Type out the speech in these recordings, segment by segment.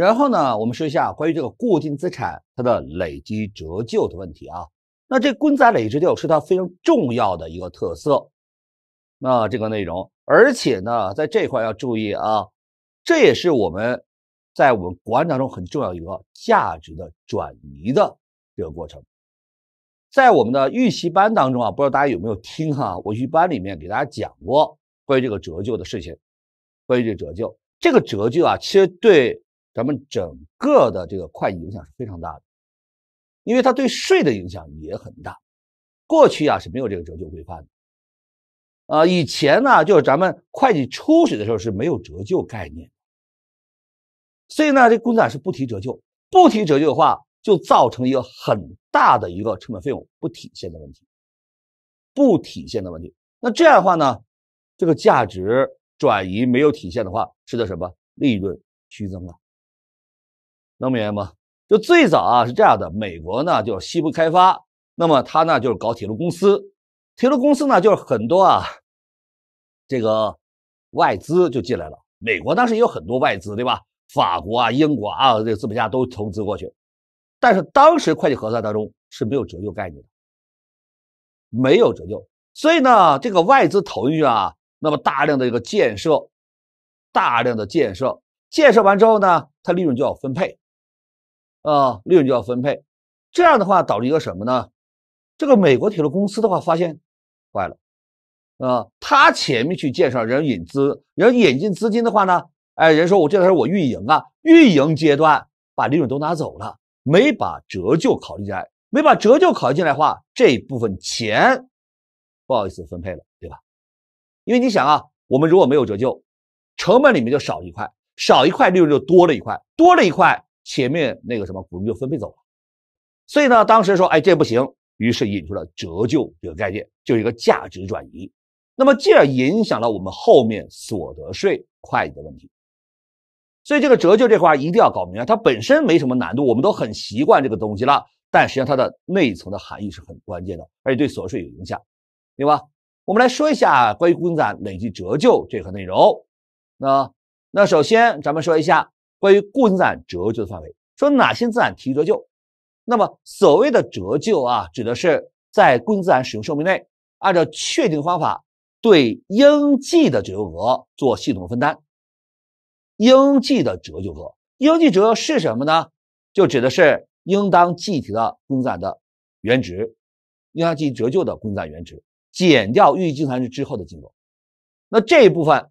然后呢，我们说一下关于这个固定资产它的累积折旧的问题啊。那这公债累积折旧是它非常重要的一个特色。那这个内容，而且呢，在这块要注意啊，这也是我们在我们管理当中很重要一个价值的转移的这个过程。在我们的预习班当中啊，不知道大家有没有听哈？我预习班里面给大家讲过关于这个折旧的事情，关于这折旧，这个折旧啊，其实对。咱们整个的这个会计影响是非常大的，因为它对税的影响也很大。过去啊是没有这个折旧规范的，啊以前呢就是咱们会计初始的时候是没有折旧概念，所以呢这司厂是不提折旧，不提折旧的话就造成一个很大的一个成本费用不体现的问题，不体现的问题，那这样的话呢，这个价值转移没有体现的话，使得什么利润虚增了。能明白吗？就最早啊是这样的，美国呢就西部开发，那么他呢就是搞铁路公司，铁路公司呢就是很多啊，这个外资就进来了。美国当时也有很多外资，对吧？法国啊、英国啊，这个资本家都投资过去。但是当时会计核算当中是没有折旧概念的，没有折旧，所以呢，这个外资投进去啊，那么大量的一个建设，大量的建设，建设完之后呢，它利润就要分配。啊，利润就要分配，这样的话导致一个什么呢？这个美国铁路公司的话发现坏了啊，他前面去介绍人引资，人引进资金的话呢，哎，人说我这台候我运营啊，运营阶段把利润都拿走了，没把折旧考虑进来，没把折旧考虑进来的话，这部分钱不好意思分配了，对吧？因为你想啊，我们如果没有折旧，成本里面就少一块，少一块利润就多了一块，多了一块。前面那个什么股利就分配走了，所以呢，当时说，哎，这不行，于是引出了折旧这个概念，就是一个价值转移，那么进而影响了我们后面所得税会计的问题。所以这个折旧这块一定要搞明白，它本身没什么难度，我们都很习惯这个东西了，但实际上它的内层的含义是很关键的，而且对所得税有影响，对吧？我们来说一下关于公定资产累计折旧这个内容。那那首先咱们说一下。关于固定资产折旧的范围，说哪些资产提折旧？那么所谓的折旧啊，指的是在固定资产使用寿命内，按照确定方法对应计的折旧额做系统分担。应计的折旧额，应计折旧是什么呢？就指的是应当计提的固定资产的原值，应当计提折旧的固定资产原值减掉预计残值之后的金额。那这一部分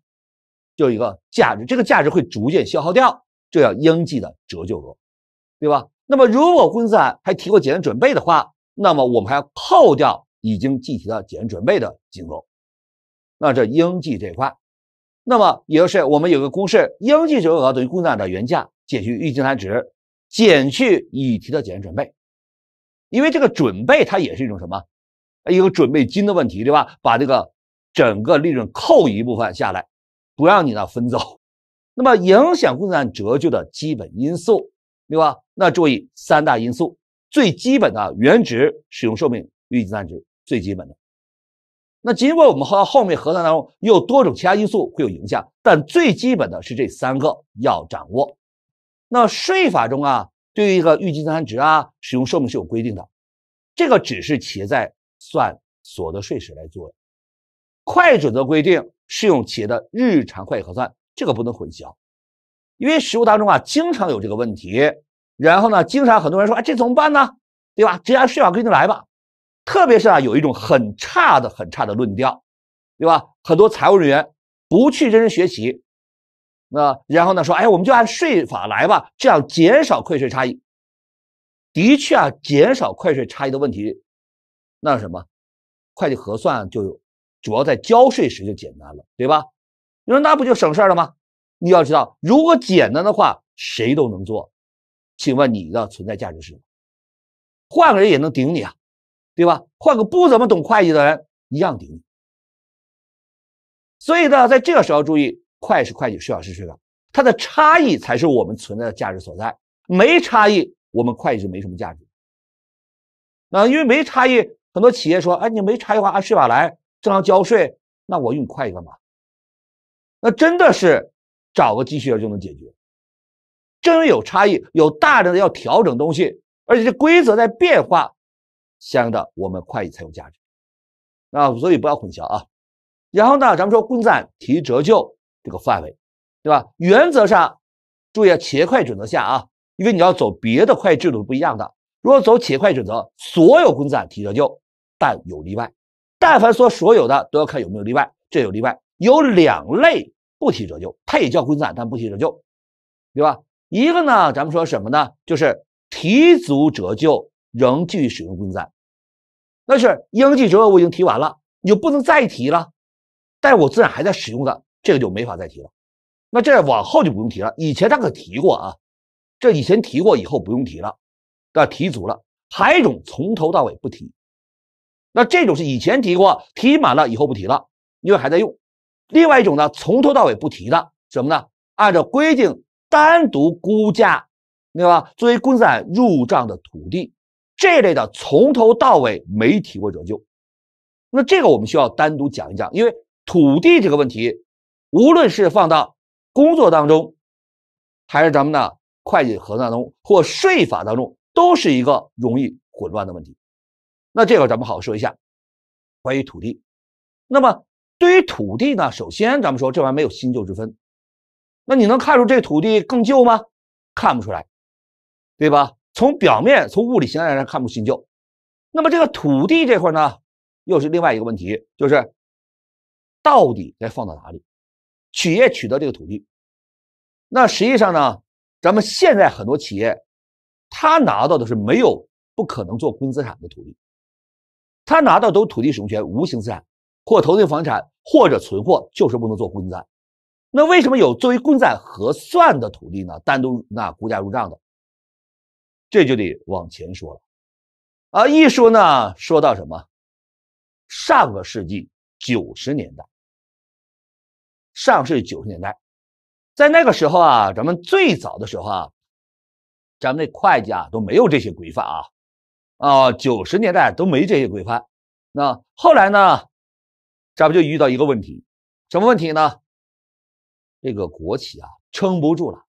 就有一个价值，这个价值会逐渐消耗掉。这叫应计的折旧额，对吧？那么如果公司啊还提过减值准备的话，那么我们还要扣掉已经计提的减值准备的金额。那这应计这块，那么也就是我们有个公式：应计折旧额等于资产的原价减去预计残值，减去已提的减值准备。因为这个准备它也是一种什么？一个准备金的问题，对吧？把这个整个利润扣一部分下来，不让你呢分走。那么，影响固定资产折旧的基本因素，对吧？那注意三大因素，最基本的原值、使用寿命、预计残值，最基本的。那尽管我们和后面核算当中有多种其他因素会有影响，但最基本的是这三个要掌握。那税法中啊，对于一个预计残值啊、使用寿命是有规定的，这个只是企业在算所得税时来做的。会计准则规定适用企业的日常会计核算。这个不能混淆，因为实务当中啊，经常有这个问题。然后呢，经常很多人说：“哎，这怎么办呢？对吧？直接按税法规定来吧。”特别是啊，有一种很差的、很差的论调，对吧？很多财务人员不去认真学习，那然后呢说：“哎，我们就按税法来吧，这样减少会税差异。”的确啊，减少会税差异的问题，那什么，会计核算就主要在交税时就简单了，对吧？你说那不就省事了吗？你要知道，如果简单的话，谁都能做。请问你的存在价值是什么？换个人也能顶你啊，对吧？换个不怎么懂会计的人，一样顶你。所以呢，在这个时候注意，会是会计税法是税法，它的差异才是我们存在的价值所在。没差异，我们会计就没什么价值。啊，因为没差异，很多企业说：“哎，你没差异化，按税法来正常交税，那我用会计干嘛？”那真的是找个机器人就能解决，真有差异，有大量的要调整东西，而且这规则在变化，相应的我们会计才有价值。那所以不要混淆啊。然后呢，咱们说公赞提折旧这个范围，对吧？原则上注意啊，企业会计准则下啊，因为你要走别的会计制度是不一样的。如果走企业会计准则，所有公赞提折旧，但有例外。但凡说所有的都要看有没有例外，这有例外。有两类不提折旧，它也叫归暂，但不提折旧，对吧？一个呢，咱们说什么呢？就是提足折旧仍继续使用归暂。那是应计折旧我已经提完了，你就不能再提了。但我资产还在使用的，这个就没法再提了。那这往后就不用提了。以前他可提过啊，这以前提过，以后不用提了，那提足了。还有一种从头到尾不提，那这种是以前提过提满了以后不提了，因为还在用。另外一种呢，从头到尾不提的什么呢？按照规定单独估价，对吧？作为公定资产入账的土地，这类的从头到尾没提过折旧。那这个我们需要单独讲一讲，因为土地这个问题，无论是放到工作当中，还是咱们的会计核算中或税法当中，都是一个容易混乱的问题。那这个咱们好好说一下关于土地。那么。对于土地呢，首先咱们说这玩意没有新旧之分，那你能看出这土地更旧吗？看不出来，对吧？从表面从物理形态上看不新旧。那么这个土地这块呢，又是另外一个问题，就是到底该放到哪里？企业取得这个土地，那实际上呢，咱们现在很多企业，他拿到的是没有不可能做公资产的土地，他拿到都土地使用权无形资产。或投资房产，或者存货，就是不能做公债。那为什么有作为公债核算的土地呢？单独那估价入账的，这就得往前说了。啊，一说呢，说到什么？上个世纪九十年代，上世纪九十年代，在那个时候啊，咱们最早的时候啊，咱们那会计啊都没有这些规范啊，啊，九十年代都没这些规范。那后来呢？这不就遇到一个问题，什么问题呢？这个国企啊撑不住了，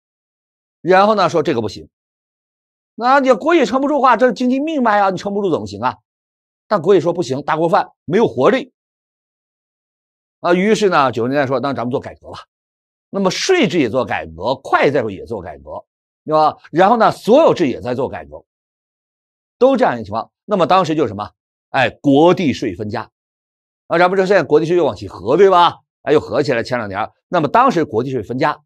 然后呢说这个不行，那你国企撑不住话，这是经济命脉啊，你撑不住怎么行啊？但国企说不行，大锅饭没有活力啊。于是呢，九十年代说那咱们做改革吧，那么税制也做改革，会计制度也做改革，对吧？然后呢，所有制也在做改革，都这样一个情况。那么当时就是什么？哎，国地税分家。啊，咱们这现在国际税又往起合，对吧？哎，又合起来。前两年，那么当时国际税分家，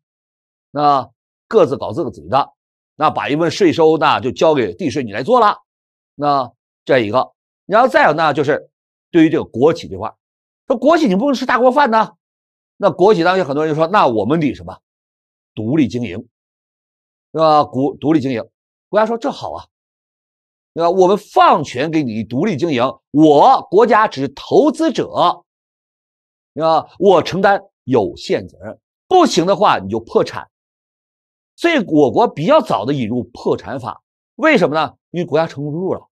那各自搞自个的，那把一部分税收那就交给地税你来做了。那这一个，然后再有呢，就是对于这个国企这块，说国企你不能吃大锅饭呢，那国企当时很多人就说，那我们得什么，独立经营，对吧？国独立经营，国家说这好啊。吧？我们放权给你独立经营，我国家只是投资者，啊，我承担有限责任，不行的话你就破产。所以我国比较早的引入破产法，为什么呢？因为国家撑不住了，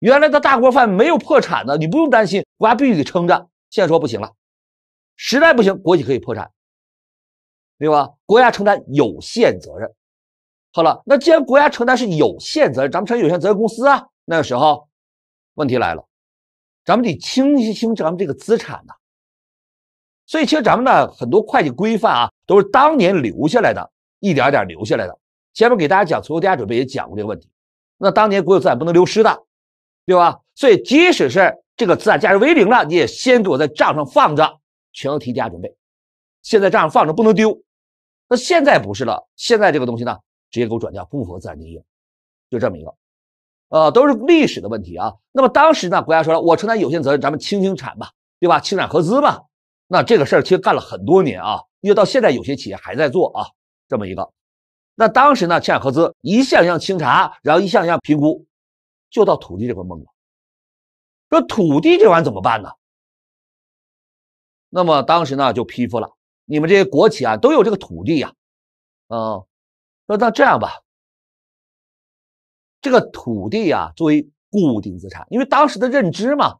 原来的大锅饭没有破产的，你不用担心，国家必须得撑着。现在说不行了，实在不行，国企可以破产，对吧？国家承担有限责任。好了，那既然国家承担是有限责任，咱们成立有限责任公司啊。那个时候，问题来了，咱们得清清咱们这个资产呐。所以，其实咱们呢，很多会计规范啊，都是当年留下来的一点点留下来的。前面给大家讲存货抵押准备也讲过这个问题。那当年国有资产不能流失的，对吧？所以，即使是这个资产价值为零了，你也先给我在账上放着，全额提抵押准备。现在账上放着不能丢。那现在不是了，现在这个东西呢？直接给我转嫁，符合自然经营，就这么一个，呃，都是历史的问题啊。那么当时呢，国家说了，我承担有限责任，咱们清清产吧，对吧？清产合资吧。那这个事儿其实干了很多年啊，因为到现在有些企业还在做啊，这么一个。那当时呢，清产合资一项一项清查，然后一项一项评估，就到土地这块懵了。说土地这玩意怎么办呢？那么当时呢，就批复了，你们这些国企啊，都有这个土地呀，嗯。那那这样吧，这个土地啊，作为固定资产，因为当时的认知嘛，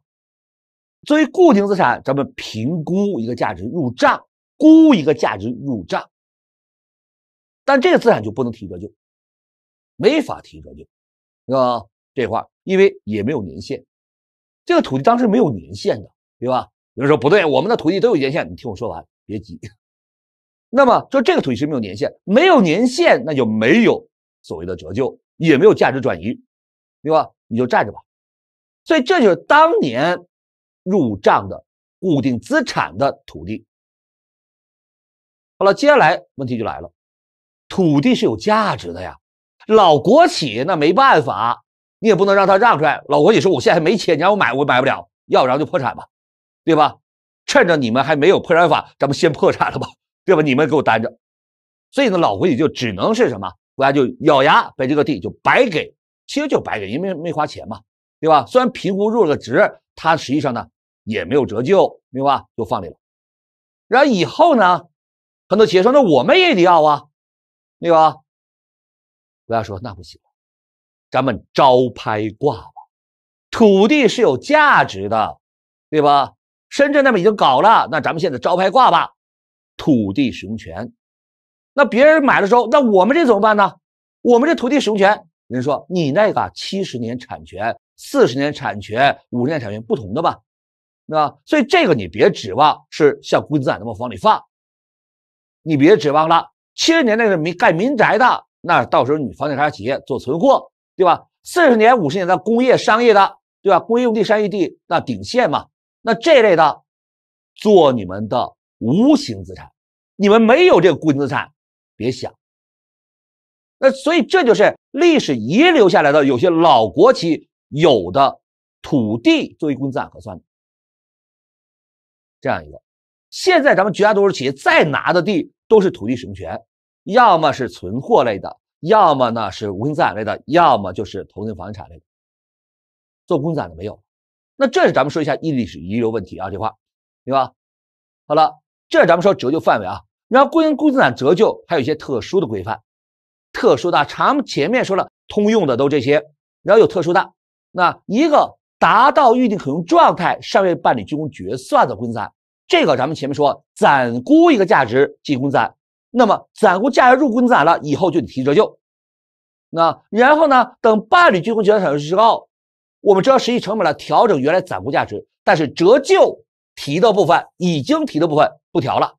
作为固定资产，咱们评估一个价值入账，估一个价值入账。但这个资产就不能提折旧，没法提折旧，啊，这块因为也没有年限，这个土地当时没有年限的，对吧？有人说不对，我们的土地都有年限，你听我说完，别急。那么，就这个土地是没有年限，没有年限，那就没有所谓的折旧，也没有价值转移，对吧？你就站着吧。所以，这就是当年入账的固定资产的土地。好了，接下来问题就来了：土地是有价值的呀。老国企那没办法，你也不能让他让出来。老国企说：“我现在还没钱，你让我买我买不了，要不然就破产吧，对吧？趁着你们还没有破产法，咱们先破产了吧。”对吧？你们给我担着，所以呢，老规矩就只能是什么？国家就咬牙把这个地就白给，其实就白给，因为没花钱嘛，对吧？虽然评估入了个职，它实际上呢也没有折旧，明白吧？就放里了。然后以后呢，很多企业说：“那我们也得要啊，对吧？”国家说：“那不行，咱们招拍挂吧，土地是有价值的，对吧？”深圳那边已经搞了，那咱们现在招拍挂吧。土地使用权，那别人买的时候，那我们这怎么办呢？我们这土地使用权，人说你那个七十年产权、四十年产权、五十年产权不同的吧？那所以这个你别指望是像工资产那么往里放，你别指望了。七十年那是民盖民宅的，那到时候你房地产企业做存货，对吧？四十年、五十年的工业、商业的，对吧？工业用地、商业地，那顶线嘛？那这类的做你们的。无形资产，你们没有这个固定资产，别想。那所以这就是历史遗留下来的，有些老国企有的土地作为固定资产核算的，这样一个。现在咱们绝大多数企业再拿的地都是土地使用权，要么是存货类的，要么呢是无形资产类的，要么就是投资房地产类的，做固定资产没有。那这是咱们说一下历史遗留问题啊，这块，对吧？好了。这咱们说折旧范围啊，然后固定固定资产折旧还有一些特殊的规范，特殊的，咱们前面说了，通用的都这些，然后有特殊的，那一个达到预定可用状态尚未办理竣工决算的固定资产，这个咱们前面说暂估一个价值进公定资那么暂估价值入公资了以后就得提折旧，那然后呢，等办理竣工决算手续之后，我们知道实际成本了，调整原来暂估价值，但是折旧。提的部分已经提的部分不调了，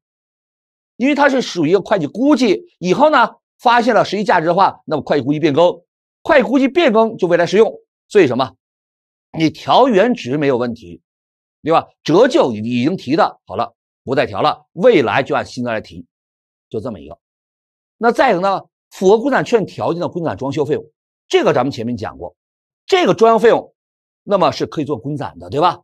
因为它是属于一个会计估计，以后呢发现了实际价值的话，那么会计估计变更，会计估计变更就未来适用。所以什么，你调原值没有问题，对吧？折旧已经提的好了，不再调了，未来就按新的来提，就这么一个。那再有呢，符合固定资产条件的公产装修费用，这个咱们前面讲过，这个装修费用那么是可以做公产的，对吧？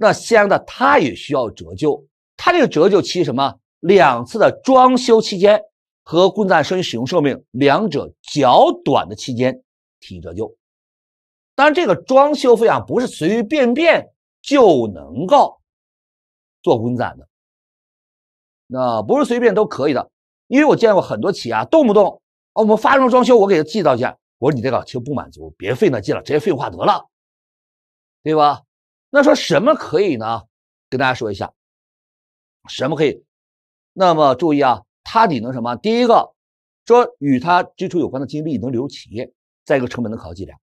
那相应的，它也需要折旧。它这个折旧期什么？两次的装修期间和固定资产剩余使用寿命两者较短的期间提折旧。当然，这个装修费啊，不是随随便便就能够做公赞的。那不是随便都可以的，因为我见过很多企业啊，动不动啊，我们发生了装修，我给他寄到家，我说你这个其实不满足，别费那劲了，直接废话得了，对吧？那说什么可以呢？跟大家说一下，什么可以？那么注意啊，它得能什么？第一个，说与它支出有关的经历能流入企业；再一个，成本能考核计量。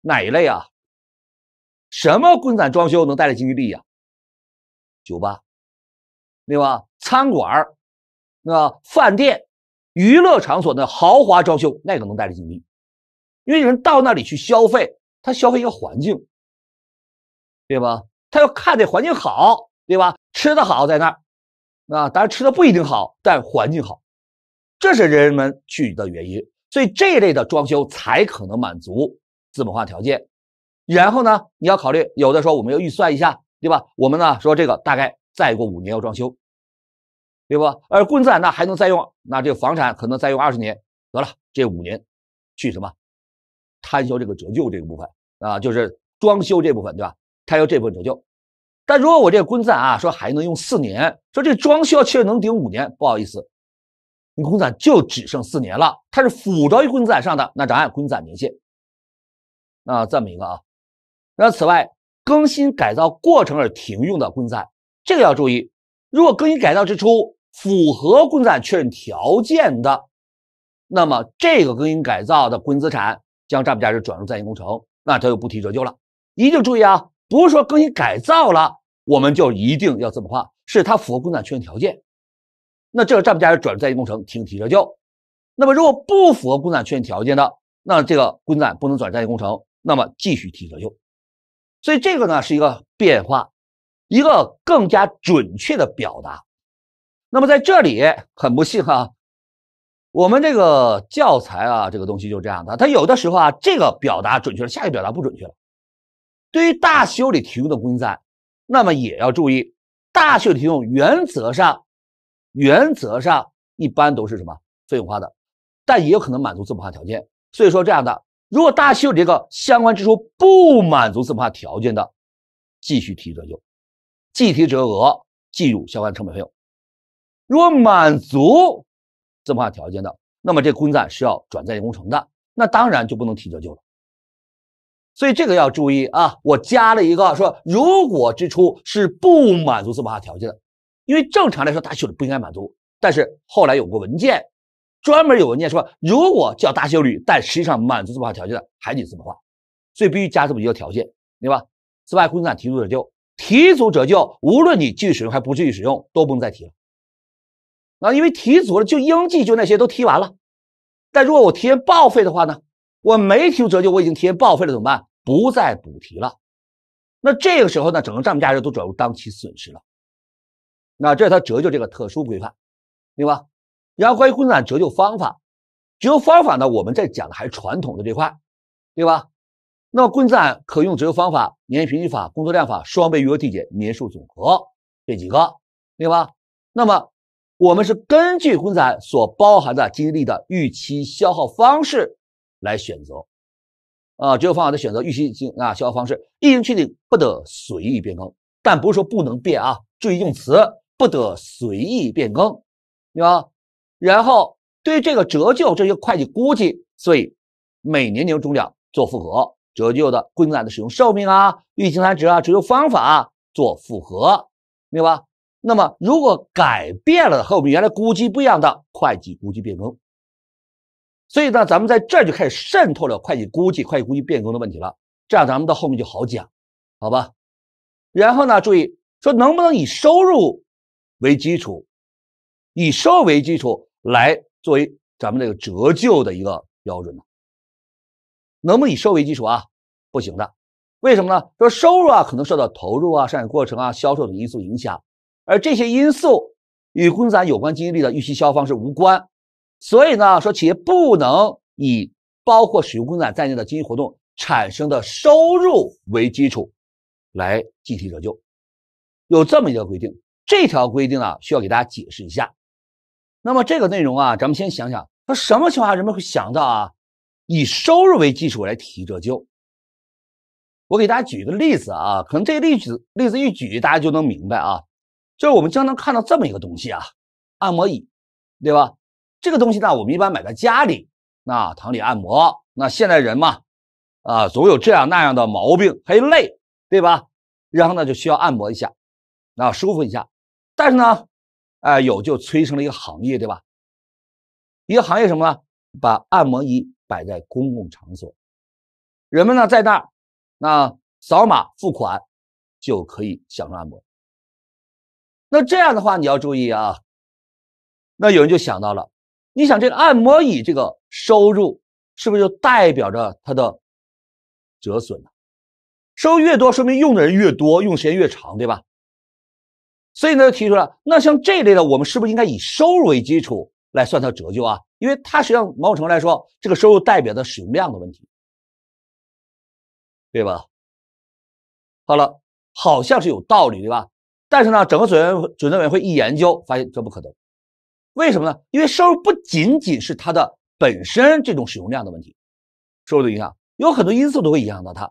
哪一类啊？什么？公产装修能带来经济利益啊？酒吧，对吧？餐馆那饭店、娱乐场所的豪华装修，那个能带来利益，因为人到那里去消费，他消费一个环境。对吧？他要看这环境好，对吧？吃的好在那儿，啊，当然吃的不一定好，但环境好，这是人们去的原因。所以这一类的装修才可能满足资本化条件。然后呢，你要考虑，有的说我们要预算一下，对吧？我们呢说这个大概再过五年要装修，对吧？而固定资产呢还能再用，那这个房产可能再用二十年。得了，这五年，去什么，摊销这个折旧这个部分啊，就是装修这部分，对吧？才要这部分折旧，但如果我这个公仔啊说还能用四年，说这装修确实能顶五年，不好意思，你公仔就只剩四年了。它是附着于公仔上的，那咱按公仔年限。那这么一个啊，那此外，更新改造过程而停用的公仔，这个要注意。如果更新改造之初符合公仔确认条件的，那么这个更新改造的公资产将账面价值转入在建工程，那它就不提折旧了。一定注意啊。不是说更新改造了我们就一定要这么画，是它符合工厂确认条件，那这个站不加转在建工程停提折旧。那么如果不符合工厂确认条件的，那这个工厂不能转在建工程，那么继续提折旧。所以这个呢是一个变化，一个更加准确的表达。那么在这里很不幸哈，我们这个教材啊这个东西就这样的，它有的时候啊这个表达准确了，下一个表达不准确了。对于大修理提供的公工赞，那么也要注意，大修理提供原则上原则上一般都是什么费用化的，但也有可能满足资本化条件。所以说这样的，如果大修理这个相关支出不满足资本化条件的，继续提折旧，计提折额计入相关成本费用；如果满足资本化条件的，那么这公工赞是要转在工程的，那当然就不能提折旧了。所以这个要注意啊！我加了一个说，如果支出是不满足资本化条件的，因为正常来说大修理不应该满足，但是后来有个文件，专门有文件说，如果叫大修理，但实际上满足资本化条件的还得资本化，所以必须加这么一个条件，对吧？此外，固定资产提足折旧，提足折旧，无论你继续使用还不继续使用，都不能再提了。那因为提足了，就应计就那些都提完了。但如果我提前报废的话呢？我没提出折旧，我已经提前报废了，怎么办？不再补提了，那这个时候呢，整个账面价值都转入当期损失了。那这是他折旧这个特殊规范，对吧？然后关于固定资产折旧方法，折旧方法呢，我们在讲的还是传统的这块，对吧？那么固定资产可用折旧方法：年平均法、工作量法、双倍余额递减、年数总和这几个，对吧？那么我们是根据公资产所包含的经济力的预期消耗方式来选择。啊，折旧方法的选择、预期性啊，消耗方式一经确定，不得随意变更。但不是说不能变啊，注意用词，不得随意变更，对吧？然后对于这个折旧这些会计估计，所以每年年终奖做复核，折旧的固定资产的使用寿命啊、预期残值啊、折旧方法做复核，明白？那么如果改变了和我们原来估计不一样的会计估计变更。所以呢，咱们在这儿就开始渗透了会计估计、会计估计变更的问题了。这样咱们到后面就好讲，好吧？然后呢，注意说能不能以收入为基础，以收入为基础来作为咱们这个折旧的一个标准呢？能不能以收为基础啊？不行的。为什么呢？说收入啊，可能受到投入啊、生产过程啊、销售等因素影响，而这些因素与资产有关经济利益的预期消方是无关。所以呢，说企业不能以包括使用公产在内的经营活动产生的收入为基础来计提折旧，有这么一个规定。这条规定呢，需要给大家解释一下。那么这个内容啊，咱们先想想，那什么情况下人们会想到啊，以收入为基础来提折旧？我给大家举一个例子啊，可能这个例子例子一举大家就能明白啊，就是我们经常看到这么一个东西啊，按摩椅，对吧？这个东西呢，我们一般买在家里，那躺里按摩。那现在人嘛，啊，总有这样那样的毛病，还累，对吧？然后呢，就需要按摩一下，那舒服一下。但是呢，哎，有就催生了一个行业，对吧？一个行业什么呢？把按摩仪摆在公共场所，人们呢在那儿，那扫码付款就可以享受按摩。那这样的话，你要注意啊。那有人就想到了。你想，这个按摩椅这个收入是不是就代表着它的折损呢？收入越多，说明用的人越多，用时间越长，对吧？所以呢，就提出来，那像这类的，我们是不是应该以收入为基础来算它折旧啊？因为它实际上，某种程度来说，这个收入代表的使用量的问题，对吧？好了，好像是有道理，对吧？但是呢，整个准则准则委员会一研究，发现这不可能。为什么呢？因为收入不仅仅是它的本身这种使用量的问题，收入的影响有很多因素都会影响到它。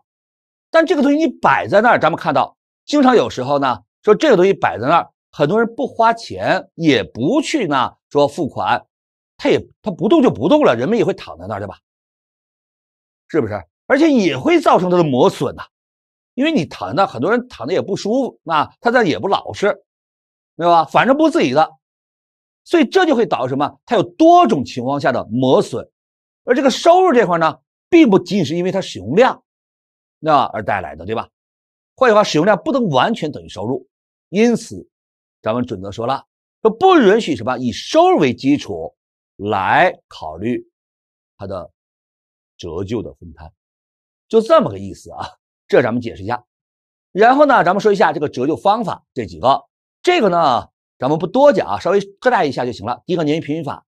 但这个东西你摆在那儿，咱们看到，经常有时候呢，说这个东西摆在那儿，很多人不花钱也不去呢说付款，他也他不动就不动了，人们也会躺在那儿对吧？是不是？而且也会造成它的磨损呐，因为你躺在那儿，很多人躺着也不舒服啊，他在也不老实，对吧？反正不是自己的。所以这就会导致什么？它有多种情况下的磨损，而这个收入这块呢，并不仅仅是因为它使用量，那而带来的，对吧？换句话，使用量不能完全等于收入。因此，咱们准则说了，说不允许什么以收入为基础来考虑它的折旧的分摊，就这么个意思啊。这咱们解释一下。然后呢，咱们说一下这个折旧方法这几个，这个呢。咱们不多讲啊，稍微扩大一下就行了。第一个，年金平均法，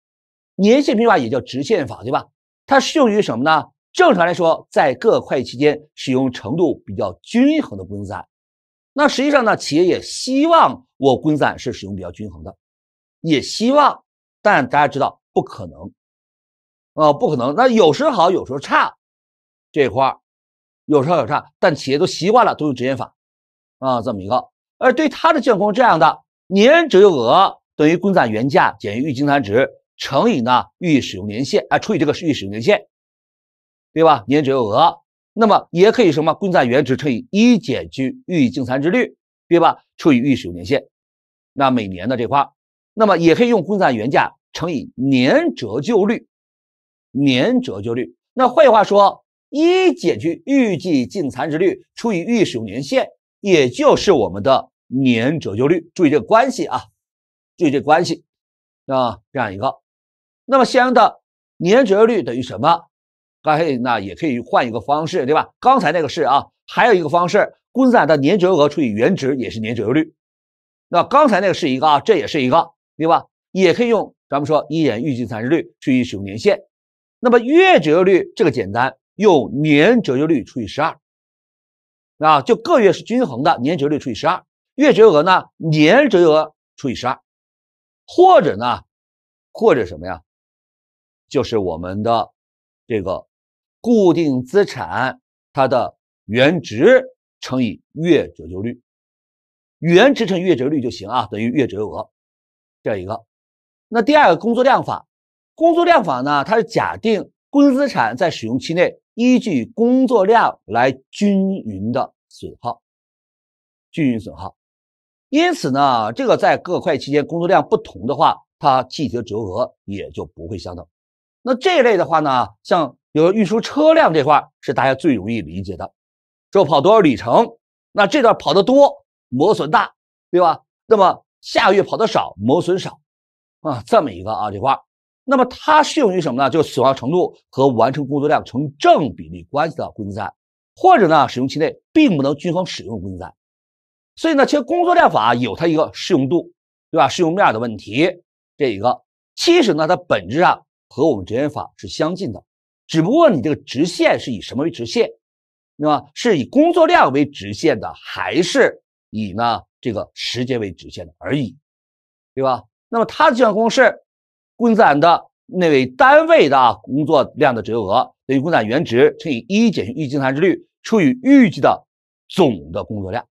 年线平均法也叫直线法，对吧？它适用于什么呢？正常来说，在各会计期间使用程度比较均衡的固定资产。那实际上呢，企业也希望我固定资产是使用比较均衡的，也希望，但大家知道不可能啊，不可能。那有时好，有时候差，这块有时好有差，但企业都习惯了，都用直线法啊，这么一个。而对它的监控这样的。年折旧额等于公摊原价减去预计残值乘以呢预计使用年限，啊，除以这个预计使用年限，对吧？年折旧额，那么也可以什么？公摊原值乘以一减去预计净残值率，对吧？除以预计使用年限，那每年的这块，那么也可以用公摊原价乘以年折旧率，年折旧率。那换句话说，一减去预计净残值率除以预计使用年限，也就是我们的。年折旧率，注意这个关系啊，注意这关系啊，这样一个，那么相应的年折旧率等于什么？刚才那也可以换一个方式，对吧？刚才那个是啊，还有一个方式，固定资产的年折旧额除以原值也是年折旧率。那刚才那个是一个啊，这也是一个，对吧？也可以用咱们说一眼预计残值率除以使用年限。那么月折旧率这个简单，用年折旧率除以十二啊，就各月是均衡的，年折旧率除以十二。月折额呢？年折额除以十二，或者呢，或者什么呀？就是我们的这个固定资产它的原值乘以月折旧率，原值乘月折旧率就行啊，等于月折旧额。这样一个。那第二个工作量法，工作量法呢，它是假定固定资产在使用期内依据工作量来均匀的损耗，均匀损耗。因此呢，这个在各块期间工作量不同的话，它计提的折合额也就不会相等。那这一类的话呢，像有运输车辆这块是大家最容易理解的，说跑多少里程，那这段跑得多，磨损大，对吧？那么下个月跑的少，磨损少啊，这么一个啊这块。那么它适用于什么呢？就损耗程度和完成工作量成正比例关系的固定资产，或者呢，使用期内并不能均衡使用固定资产。所以呢，其实工作量法有它一个适用度，对吧？适用面的问题，这一个其实呢，它本质上和我们职线法是相近的，只不过你这个直线是以什么为直线，对吧？是以工作量为直线的，还是以呢这个时间为直线的而已，对吧？那么它的计算公式，工产的那位单位的工作量的折旧额等于工人原值乘以一减去预计残值率，除以预计的总的工作量。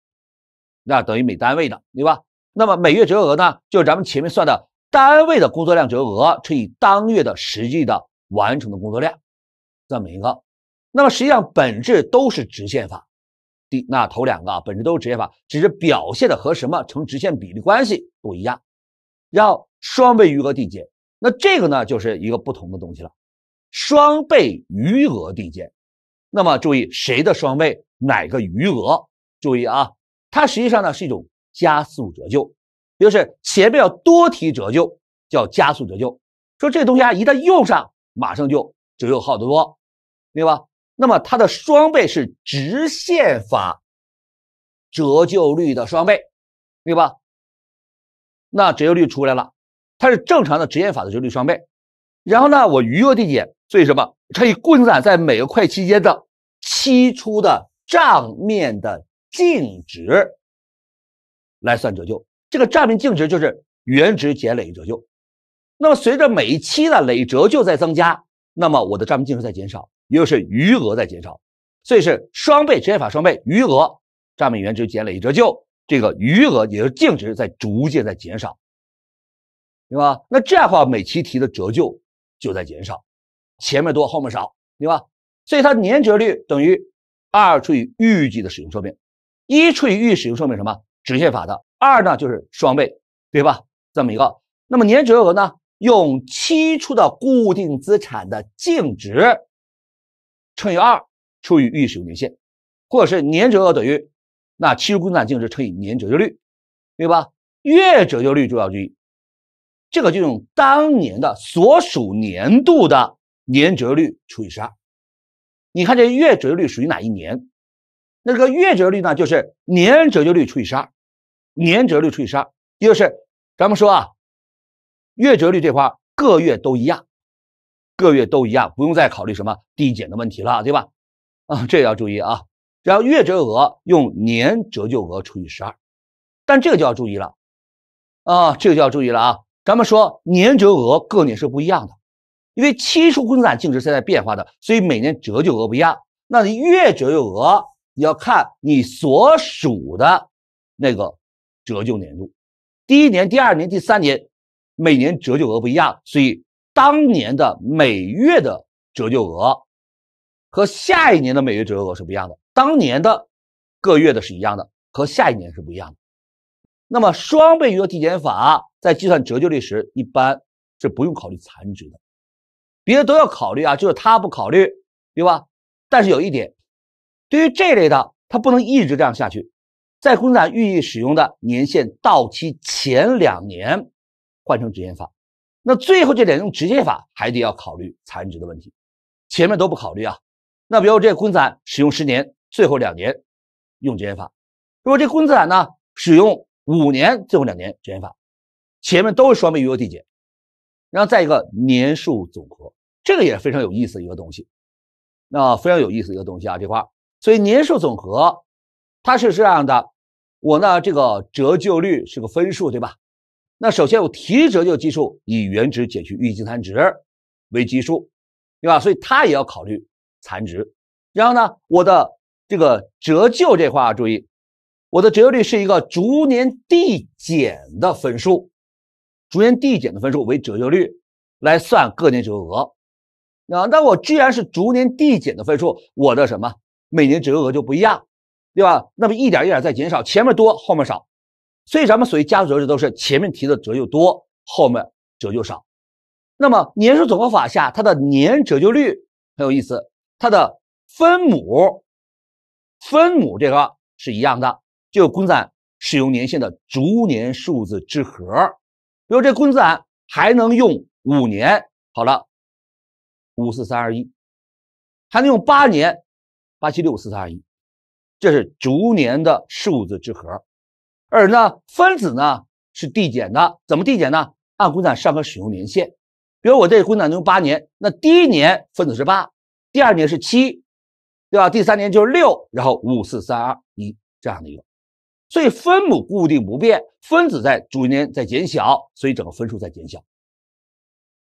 那等于每单位的，对吧？那么每月折额呢，就是咱们前面算的单位的工作量折额乘以当月的实际的完成的工作量，这么一个。那么实际上本质都是直线法。第那头两个啊，本质都是直线法，只是表现的和什么成直线比例关系不一样。然后双倍余额递减，那这个呢就是一个不同的东西了。双倍余额递减，那么注意谁的双倍，哪个余额？注意啊。它实际上呢是一种加速折旧，就是前面要多提折旧，叫加速折旧。说这东西啊，一旦用上，马上就折旧耗得多，对吧？那么它的双倍是直线法折旧率的双倍，对吧？那折旧率出来了，它是正常的直线法的折旧率双倍。然后呢，我余额递减，所以什么？可以棍子在每个会计期间的期初的账面的。净值来算折旧，这个账面净值就是原值减累折旧。那么随着每一期的累折旧在增加，那么我的账面净值在减少，也就是余额在减少。所以是双倍折接法，双倍余额账面原值减累折旧，这个余额也就是净值在逐渐在减少，对吧？那这样的话，每期提的折旧就在减少，前面多后面少，对吧？所以它年折率等于二除以预计的使用寿命。一除以预使用寿命什么直线法的，二呢就是双倍，对吧？这么一个，那么年折旧额呢，用期初的固定资产的净值乘以二除以预使用年限，或者是年折旧额等于那期初固定资产净值乘以年折旧率，对吧？月折旧率就要注意，这个就用当年的所属年度的年折旧率除以十二。你看这月折旧率属于哪一年？那个月折率呢，就是年折旧率除以十二，年折率除以十二，也就是咱们说啊，月折率这块各月都一样，各月都一样，不用再考虑什么递减的问题了，对吧？啊，这个要注意啊。然后月折额用年折旧额除以十二，但这个就要注意了，啊，这个就要注意了啊。咱们说年折额各年是不一样的，因为期初固定资产净值是在变化的，所以每年折旧额不一样。那你月折旧额？你要看你所属的那个折旧年度，第一年、第二年、第三年，每年折旧额不一样，所以当年的每月的折旧额和下一年的每月折旧额是不一样的。当年的各月的是一样的，和下一年是不一样的。那么双倍余额递减法在计算折旧率时，一般是不用考虑残值的，别的都要考虑啊，就是他不考虑，对吧？但是有一点。对于这类的，它不能一直这样下去。在坤定资产预计使用的年限到期前两年，换成直线法。那最后这两用直线法还得要考虑残值的问题，前面都不考虑啊。那比如这固定使用十年，最后两年用直线法。如果这固定呢使用五年，最后两年直线法，前面都是双倍余额递减。然后再一个年数总和，这个也非常有意思一个东西。那非常有意思一个东西啊，这块所以年数总和，它是这样的，我呢这个折旧率是个分数，对吧？那首先我提折旧基数以原值减去预计残值为基数，对吧？所以它也要考虑残值。然后呢，我的这个折旧这块注意，我的折旧率是一个逐年递减的分数，逐年递减的分数为折旧率来算各年折旧额。啊，那我既然是逐年递减的分数，我的什么？每年折旧额就不一样，对吧？那么一点一点在减少，前面多后面少，所以咱们所谓加族折旧都是前面提的折旧多，后面折旧少。那么年数总和法下，它的年折旧率很有意思，它的分母分母这个是一样的，就公定资产使用年限的逐年数字之和。比如这公资产还能用五年，好了，五四三二一，还能用八年。八七六四三二一，这是逐年的数字之和，而呢，分子呢是递减的，怎么递减呢？按工厂上和使用年限，比如我这工厂用八年，那第一年分子是八，第二年是七，对吧？第三年就是六，然后五四三二一这样的一个，所以分母固定不变，分子在逐年在减小，所以整个分数在减小。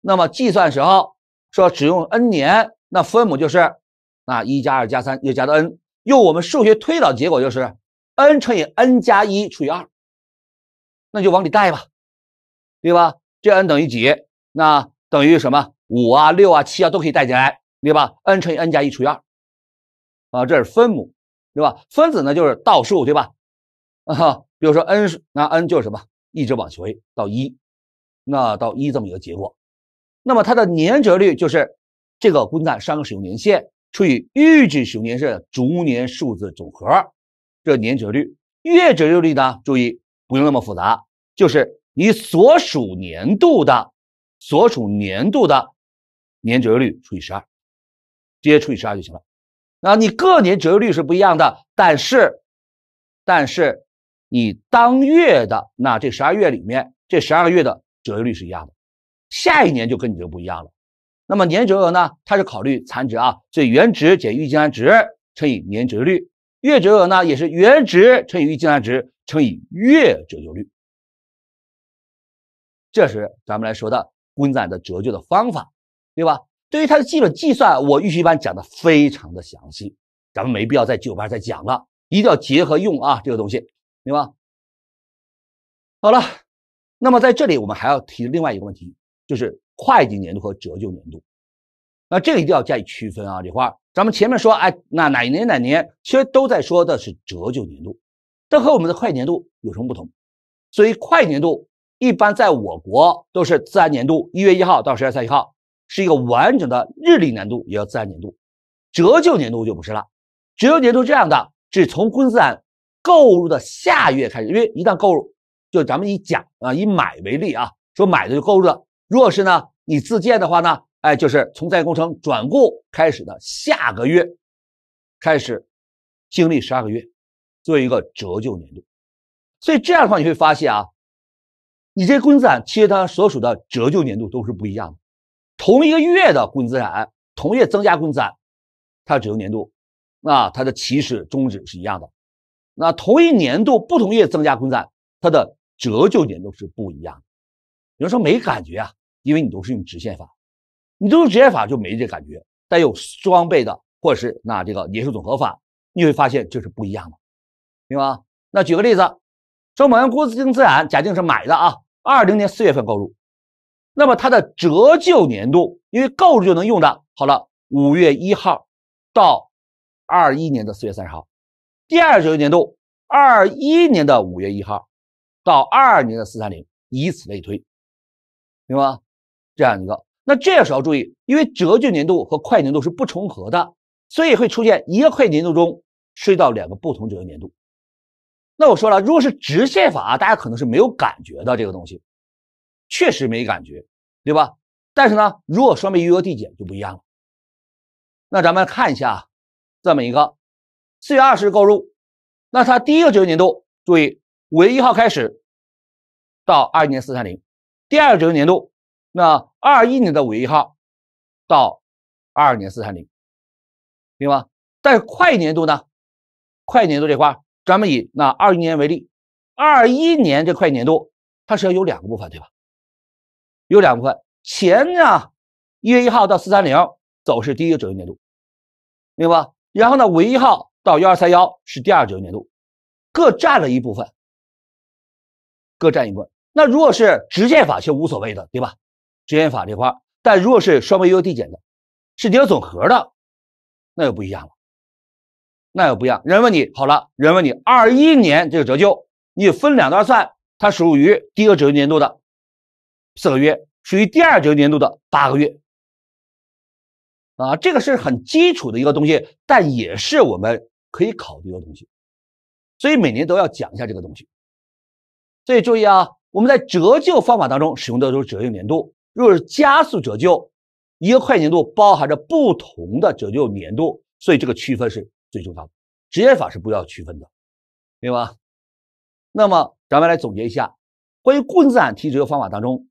那么计算时候说只用 n 年，那分母就是。那一加二加三又加到 n，用我们数学推导结果就是 n 乘以 n 加一除以二，那就往里带吧，对吧？这 n 等于几？那等于什么？五啊、六啊、七啊都可以带进来，对吧？n 乘以 n 加一除以二，啊，这是分母，对吧？分子呢就是倒数，对吧？啊，比如说 n，那 n 就是什么？一直往回到一，那到一这么一个结果。那么它的年折率就是这个公定商产使用年限。除以预使熊年社逐年数字总和，这年折率月折旧率呢？注意不用那么复杂，就是你所属年度的所属年度的年折率除以十二，直接除以十二就行了。那你各年折旧率是不一样的，但是但是你当月的那这十二月里面这十二个月的折旧率是一样的，下一年就跟你就不一样了。那么年折额呢？它是考虑残值啊，所以原值减预计残值乘以年折率。月折额呢，也是原值乘以预计残值乘以月折旧率。这是咱们来说的公仔的折旧的方法，对吧？对于它的基本计算，我预习班讲的非常的详细，咱们没必要在旧班再讲了，一定要结合用啊，这个东西，对吧？好了，那么在这里我们还要提另外一个问题，就是。会计年度和折旧年度，那这个一定要加以区分啊！李花，咱们前面说，哎，那哪年哪年，其实都在说的是折旧年度，这和我们的会计年度有什么不同？所以会计年度一般在我国都是自然年度，一月一号到十月三十一号是一个完整的日历年度，也叫自然年度。折旧年度就不是了，折旧年度这样的，是从固定资产购入的下月开始，因为一旦购入，就咱们以假啊以买为例啊，说买的就购入了。若是呢，你自建的话呢，哎，就是从在工程转固开始的下个月开始，经历十二个月，作为一个折旧年度。所以这样的话，你会发现啊，你这固定资产其实它所属的折旧年度都是不一样的。同一个月的固定资产，同月增加固定资产，它的折旧年度，那它的起始终止是一样的。那同一年度不同月增加工资产，它的折旧年度是不一样的。有人说没感觉啊，因为你都是用直线法，你都用直线法就没这感觉。但有双倍的，或者是那这个年数总和法，你会发现就是不一样的，明白吗？那举个例子，说某样购置净资产，假定是买的啊，二零年四月份购入，那么它的折旧年度，因为购入就能用的，好了，五月一号到二一年的四月三十号，第二折旧年度二一年的五月一号到二二年的四三零，以此类推。对吧？这样一个，那这个时候注意，因为折旧年度和快年度是不重合的，所以会出现一个快年度中涉及到两个不同折旧年度。那我说了，如果是直线法，大家可能是没有感觉的，这个东西确实没感觉，对吧？但是呢，如果双倍余额递减就不一样了。那咱们看一下，这么一个四月二十日购入，那它第一个折旧年度，注意五月一号开始到二一年四三零。第二个折年度，那二一年的五一号到二二年四三零，明白吧？在快年度呢？快年度这块咱们以那二一年为例，二一年这快年度它是要有两个部分，对吧？有两部分，前呢一月一号到四三零走是第一个折年度，明白吧？然后呢五一号到幺二三幺是第二个折年度，各占了一部分，各占一部分。那如果是直线法是无所谓的，对吧？直线法这块但如果是双倍余额递减的，是叠旧总和的，那又不一样了，那又不一样。人问你好了，人问你二一年这个折旧，你分两段算，它属于第一个折旧年度的四个月，属于第二折旧年度的八个月，啊，这个是很基础的一个东西，但也是我们可以考虑的东西，所以每年都要讲一下这个东西，所以注意啊。我们在折旧方法当中使用的是折旧年度，若是加速折旧，一个会计年度包含着不同的折旧年度，所以这个区分是最重要。的。直接法是不要区分的，明白吗？那么咱们来总结一下，关于固定资产提折旧方法当中，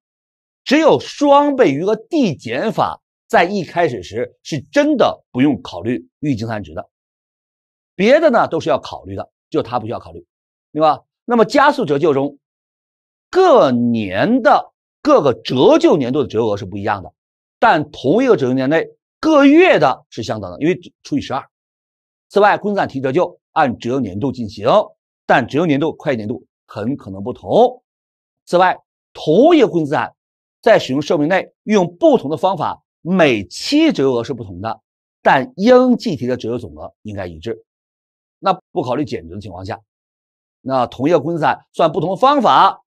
只有双倍余额递减法在一开始时是真的不用考虑预计算值的，别的呢都是要考虑的，就它不需要考虑，明白吧？那么加速折旧中。各年的各个折旧年度的折旧额是不一样的，但同一个折旧年内各月的是相等的，因为除以十二。此外，固定资产提折旧按折旧年度进行，但折旧年度、会计年度很可能不同。此外，同一个固定资产在使用寿命内，用不同的方法，每期折旧额是不同的，但应计提的折旧总额应该一致。那不考虑减值的情况下，那同一个固定资产算不同的方法。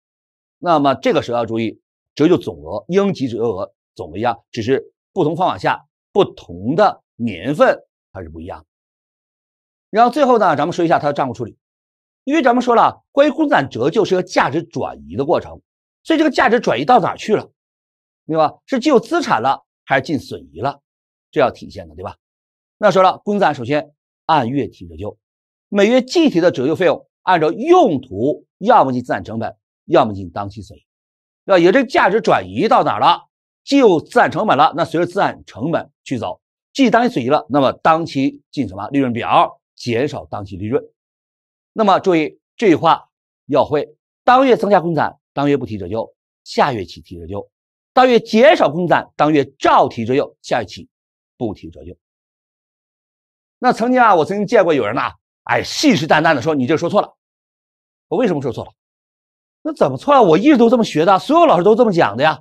那么这个时候要注意，折旧总额、应计折旧额总额一样，只是不同方法下不同的年份它是不一样。然后最后呢，咱们说一下它的账务处理，因为咱们说了，关于固定资产折旧是个价值转移的过程，所以这个价值转移到哪去了，对吧？是既有资产了，还是进损益了？这要体现的，对吧？那说了，固定资产首先按月提折旧，每月计提的折旧费用按照用途，要么记资产成本。要么进当期损益，要也这价值转移到哪了，既有资产成本了，那随着资产成本去走，既当期损益了，那么当期进什么利润表，减少当期利润。那么注意这句话要会，当月增加公产，当月不提折旧，下月起提折旧；当月减少公产，当月照提折旧，下月起不提折旧。那曾经啊，我曾经见过有人呐，哎，信誓旦旦的说你这说错了，我为什么说错了？那怎么错了？我一直都这么学的，所有老师都这么讲的呀。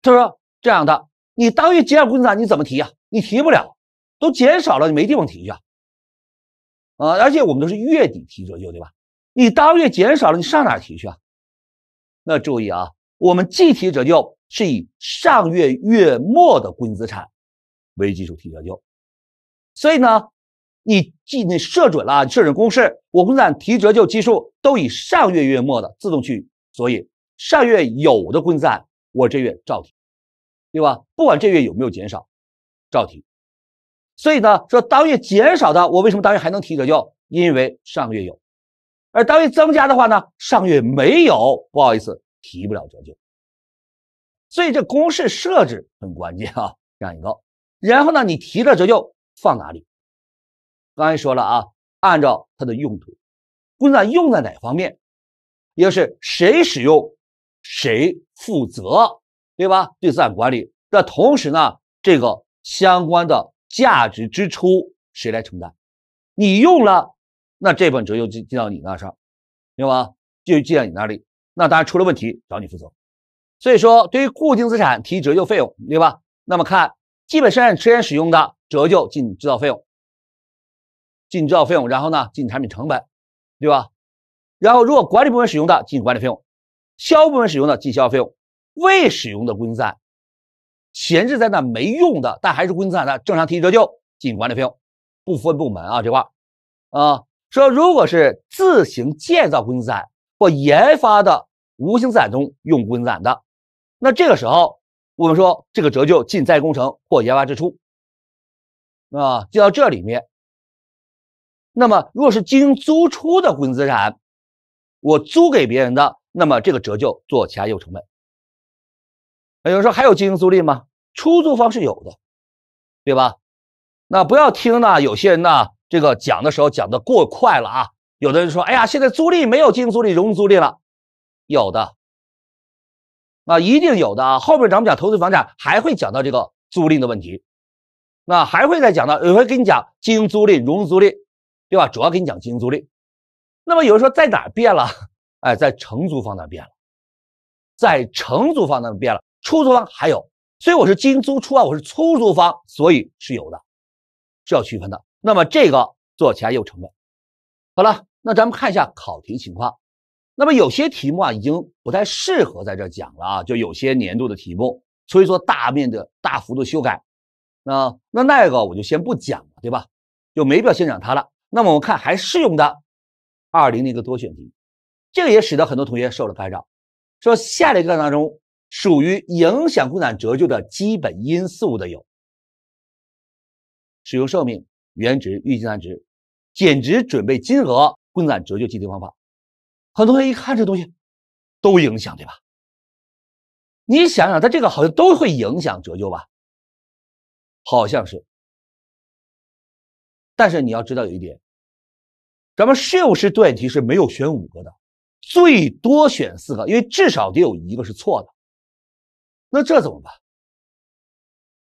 他说这样的，你当月减少固定资产，你怎么提啊？你提不了，都减少了，你没地方提去啊。啊，而且我们都是月底提折旧，对吧？你当月减少了，你上哪提去啊？那注意啊，我们计提折旧是以上月月末的固定资产为基础提折旧，所以呢。你记，你设准了，设准公式，我工资咱提折旧基数都以上月月末的自动去，所以上月有的工资咱我这月照提，对吧？不管这月有没有减少，照提。所以呢，说当月减少的，我为什么当月还能提折旧？因为上月有，而当月增加的话呢，上月没有，不好意思，提不了折旧。所以这公式设置很关键啊，这样一个。然后呢，你提了折旧放哪里？刚才说了啊，按照它的用途，资产用在哪方面，也就是谁使用，谁负责，对吧？对资产管理。那同时呢，这个相关的价值支出谁来承担？你用了，那这本折旧进进到你那上，明白就记在你那里。那当然出了问题找你负责。所以说，对于固定资产提折旧费用，对吧？那么看基本生产车间使用的折旧进制造费用。进制造费用，然后呢，进产品成本，对吧？然后如果管理部门使用的，进管理费用；销售部门使用的，进销售费用；未使用的固定资产、闲置在那没用的，但还是固定资产的，正常提提折旧，进管理费用，不分部门啊这块啊。说如果是自行建造固定资产或研发的无形资产中用固定资产的，那这个时候我们说这个折旧进在工程或研发支出啊，进到这里面。那么，若是经营租出的固定资产，我租给别人的，那么这个折旧做其他业务成本。有人说还有经营租赁吗？出租方是有的，对吧？那不要听呢，有些人呢，这个讲的时候讲的过快了啊。有的人说，哎呀，现在租赁没有经营租赁、融资租赁了，有的，啊，一定有的。啊。后面咱们讲投资房产还会讲到这个租赁的问题，那还会再讲到，也会跟你讲经营租赁、融资租赁。对吧？主要给你讲经营租赁。那么有人说在哪变了？哎，在承租方那变了，在承租方那变了。出租方还有，所以我是经营租出啊，我是出租方，所以是有的，是要区分的。那么这个做起来也有成本。好了，那咱们看一下考题情况。那么有些题目啊，已经不太适合在这讲了啊，就有些年度的题目，所以说大面的大幅度修改。那那那个我就先不讲了，对吧？就没必要先讲它了。那么我们看还适用的二零的一个多选题，这个也使得很多同学受了干扰，说下列选项当中属于影响固产折旧的基本因素的有：使用寿命、原值、预计残值、减值准备金额、固定产折旧计提方法。很多同学一看这东西都影响，对吧？你想想，它这个好像都会影响折旧吧？好像是。但是你要知道有一点。咱们实务式多选题是没有选五个的，最多选四个，因为至少得有一个是错的。那这怎么办？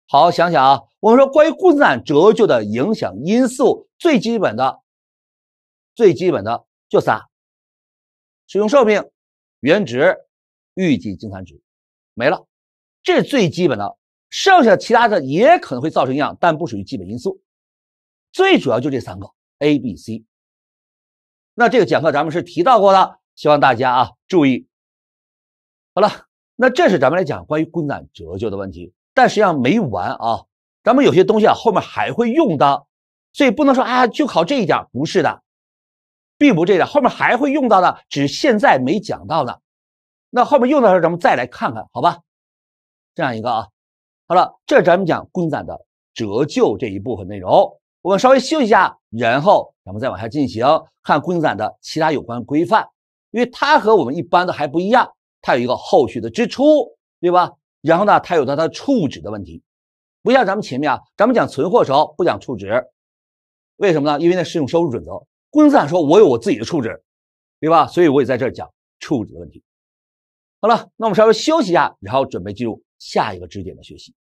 好好想想啊！我们说关于固定资产折旧的影响因素，最基本的、最基本的就仨：使用寿命、原值、预计净残值。没了，这最基本的，剩下其他的也可能会造成影响，但不属于基本因素。最主要就这三个：A、B、C。那这个讲课咱们是提到过的，希望大家啊注意。好了，那这是咱们来讲关于公定折旧的问题，但实际上没完啊，咱们有些东西啊后面还会用到，所以不能说啊就考这一点，不是的，并不这样，后面还会用到的，只是现在没讲到的。那后面用到的时候咱们再来看看，好吧？这样一个啊，好了，这咱们讲公定的折旧这一部分内容。我们稍微休息一下，然后咱们再往下进行看固定资产的其他有关规范，因为它和我们一般的还不一样，它有一个后续的支出，对吧？然后呢，它有它的处置的问题，不像咱们前面啊，咱们讲存货时候不讲处置，为什么呢？因为那是用收入准则，固定资产说我有我自己的处置，对吧？所以我也在这讲处置的问题。好了，那我们稍微休息一下，然后准备进入下一个知识点的学习。